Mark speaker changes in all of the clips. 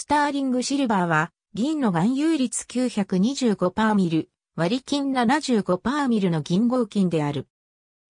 Speaker 1: スターリングシルバーは、銀の含有率925パーミル、割金75パーミルの銀合金である。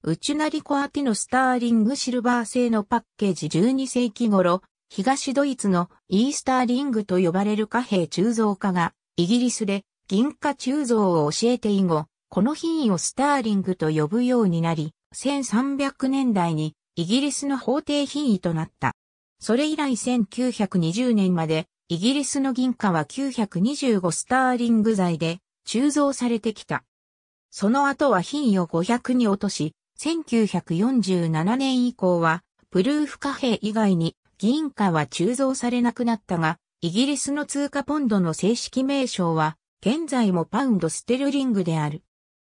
Speaker 1: ウチュナリコアティのスターリングシルバー製のパッケージ12世紀頃、東ドイツのイースターリングと呼ばれる貨幣鋳造家が、イギリスで銀貨鋳造を教えて以後、この品位をスターリングと呼ぶようになり、1300年代にイギリスの法定品位となった。それ以来1920年までイギリスの銀貨は925スターリング材で鋳造されてきた。その後は品位を500に落とし、1947年以降は、プルーフ貨幣以外に銀貨は鋳造されなくなったが、イギリスの通貨ポンドの正式名称は、現在もパウンドステルリングである。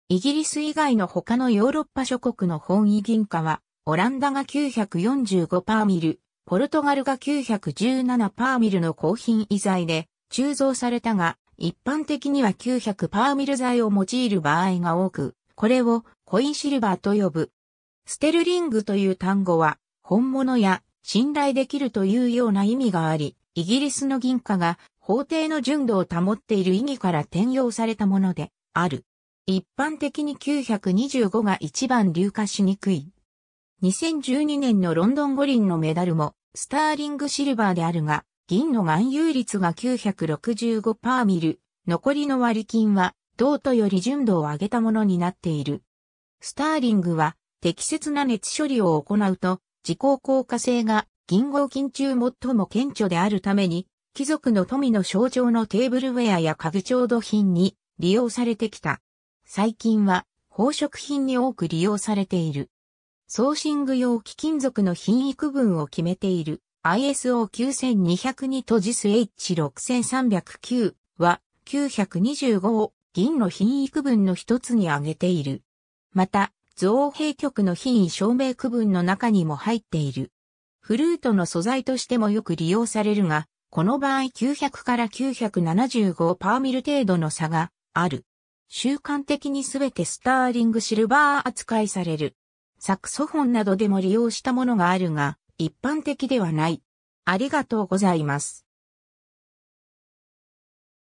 Speaker 1: イギリス以外の他のヨーロッパ諸国の本位銀貨は、オランダが945パーミル、ポルトガルが917パーミルの高品位材で鋳造されたが、一般的には900パーミル材を用いる場合が多く、これをコインシルバーと呼ぶ。ステルリングという単語は、本物や信頼できるというような意味があり、イギリスの銀貨が法定の純度を保っている意義から転用されたものである。一般的に925が一番硫化しにくい。2012年のロンドン五輪のメダルもスターリングシルバーであるが、銀の含有率が965パーミル、残りの割金は、銅とより純度を上げたものになっている。スターリングは、適切な熱処理を行うと、自己効果性が銀合金中最も顕著であるために、貴族の富の象徴のテーブルウェアや家具調度品に利用されてきた。最近は、宝飾品に多く利用されている。ソーシング用貴金属の品位区分を決めている i s o 9 2 0 2と j i s H6309 は925を銀の品位区分の一つに挙げている。また、造幣局の品位証明区分の中にも入っている。フルートの素材としてもよく利用されるが、この場合900から975パーミル程度の差がある。習慣的にすべてスターリングシルバー扱いされる。サクソフォンなどでも利用したものがあるが、一般的ではない。ありがとうございます。